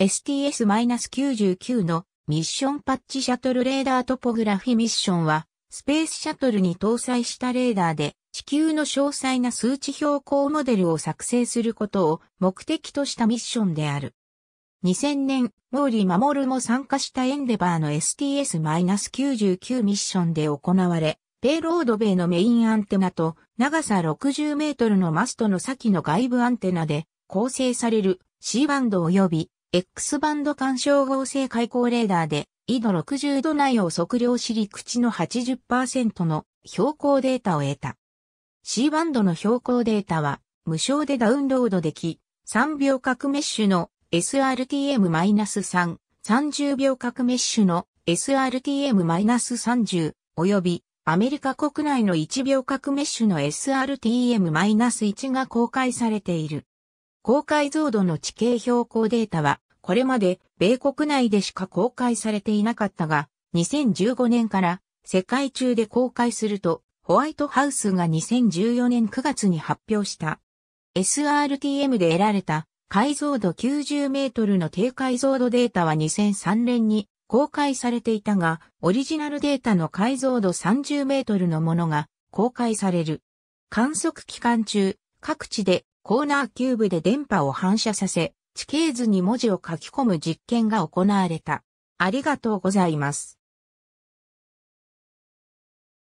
STS-99 のミッションパッチシャトルレーダートポグラフィミッションは、スペースシャトルに搭載したレーダーで地球の詳細な数値標高モデルを作成することを目的としたミッションである。2000年、マモルも参加したエンデバーの STS-99 ミッションで行われ、ペイロード米のメインアンテナと長さ60メートルのマストの先の外部アンテナで構成される C バンド及び X バンド干渉合成開口レーダーで、緯度60度内を測量し陸地の80%の標高データを得た。C バンドの標高データは、無償でダウンロードでき、3秒角メッシュの SRTM-3、30秒角メッシュの SRTM-30 よびアメリカ国内の1秒角メッシュの SRTM-1 が公開されている。高解像度の地形標高データは、これまで米国内でしか公開されていなかったが、2015年から世界中で公開すると、ホワイトハウスが2014年9月に発表した。SRTM で得られた解像度90メートルの低解像度データは2003年に公開されていたが、オリジナルデータの解像度30メートルのものが公開される。観測期間中、各地でコーナーキューブで電波を反射させ、地形図に文字を書き込む実験が行われた。ありがとうございます。